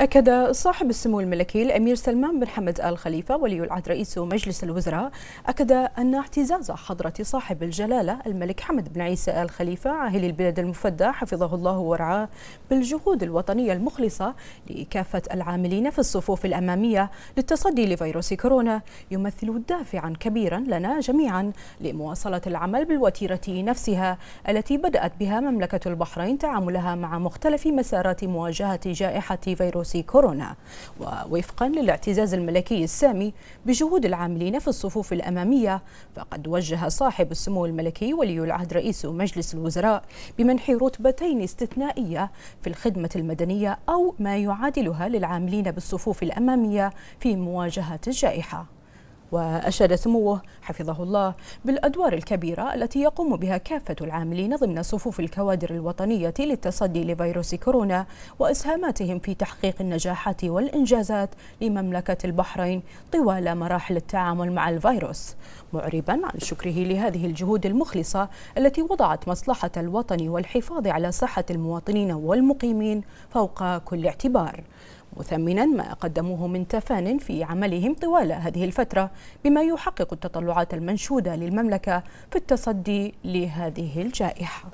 أكد صاحب السمو الملكي الأمير سلمان بن حمد آل خليفة ولي العهد رئيس مجلس الوزراء أكد أن اعتزاز حضرة صاحب الجلالة الملك حمد بن عيسى آل خليفة عاهل البلاد المفدى حفظه الله ورعاه بالجهود الوطنية المخلصة لكافة العاملين في الصفوف الأمامية للتصدي لفيروس كورونا يمثل دافعا كبيرا لنا جميعا لمواصلة العمل بالوتيرة نفسها التي بدأت بها مملكة البحرين تعاملها مع مختلف مسارات مواجهة جائحة فيروس فيروس كورونا ووفقا للاعتزاز الملكي السامي بجهود العاملين في الصفوف الأمامية فقد وجه صاحب السمو الملكي ولي العهد رئيس مجلس الوزراء بمنح رتبتين استثنائية في الخدمة المدنية أو ما يعادلها للعاملين بالصفوف الأمامية في مواجهة الجائحة وأشاد سموه حفظه الله بالأدوار الكبيرة التي يقوم بها كافة العاملين ضمن صفوف الكوادر الوطنية للتصدي لفيروس كورونا وإسهاماتهم في تحقيق النجاحات والإنجازات لمملكة البحرين طوال مراحل التعامل مع الفيروس معربا عن شكره لهذه الجهود المخلصة التي وضعت مصلحة الوطن والحفاظ على صحة المواطنين والمقيمين فوق كل اعتبار مثمنا ما قدموه من تفان في عملهم طوال هذه الفترة بما يحقق التطلعات المنشودة للمملكة في التصدي لهذه الجائحة